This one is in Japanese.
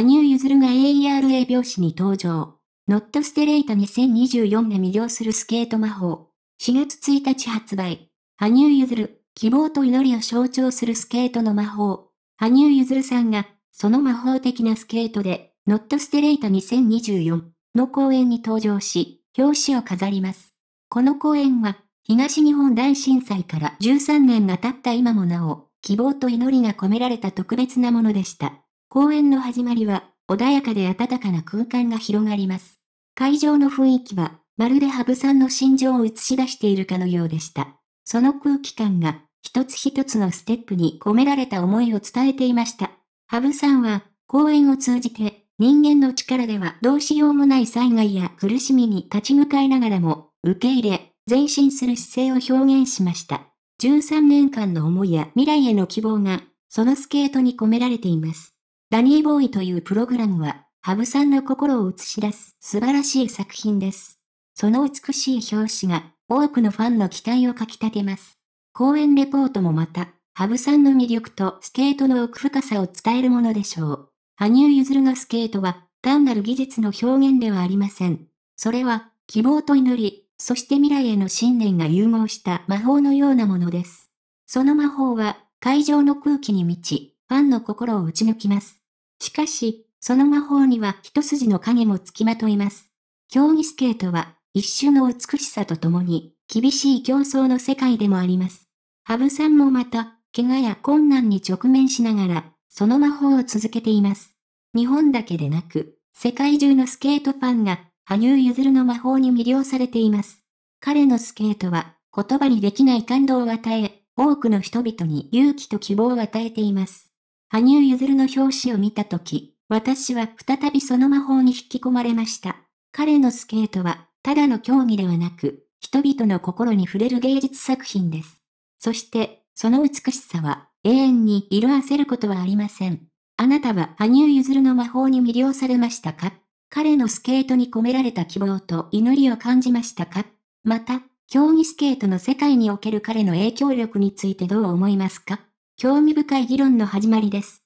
羽生結弦が AERA 拍子に登場。ノットステレイト2024で魅了するスケート魔法。4月1日発売。羽生結弦、希望と祈りを象徴するスケートの魔法。羽生結弦さんが、その魔法的なスケートで、ノットステレイト2024の公演に登場し、表紙を飾ります。この公演は、東日本大震災から13年が経った今もなお、希望と祈りが込められた特別なものでした。公演の始まりは、穏やかで暖かな空間が広がります。会場の雰囲気は、まるでハブさんの心情を映し出しているかのようでした。その空気感が、一つ一つのステップに込められた思いを伝えていました。ハブさんは、公演を通じて、人間の力ではどうしようもない災害や苦しみに立ち向かいながらも、受け入れ、前進する姿勢を表現しました。13年間の思いや未来への希望が、そのスケートに込められています。ダニーボーイというプログラムは、羽生さんの心を映し出す素晴らしい作品です。その美しい表紙が、多くのファンの期待をかきたてます。講演レポートもまた、羽生さんの魅力とスケートの奥深さを伝えるものでしょう。羽生結弦のスケートは、単なる技術の表現ではありません。それは、希望と祈り、そして未来への信念が融合した魔法のようなものです。その魔法は、会場の空気に満ち、ファンの心を打ち抜きます。しかし、その魔法には一筋の影もつきまといます。競技スケートは、一種の美しさとともに、厳しい競争の世界でもあります。ハブさんもまた、怪我や困難に直面しながら、その魔法を続けています。日本だけでなく、世界中のスケートファンが、羽生結弦の魔法に魅了されています。彼のスケートは、言葉にできない感動を与え、多くの人々に勇気と希望を与えています。羽生結弦の表紙を見たとき、私は再びその魔法に引き込まれました。彼のスケートは、ただの競技ではなく、人々の心に触れる芸術作品です。そして、その美しさは、永遠に色あせることはありません。あなたは羽生結弦の魔法に魅了されましたか彼のスケートに込められた希望と祈りを感じましたかまた、競技スケートの世界における彼の影響力についてどう思いますか興味深い議論の始まりです。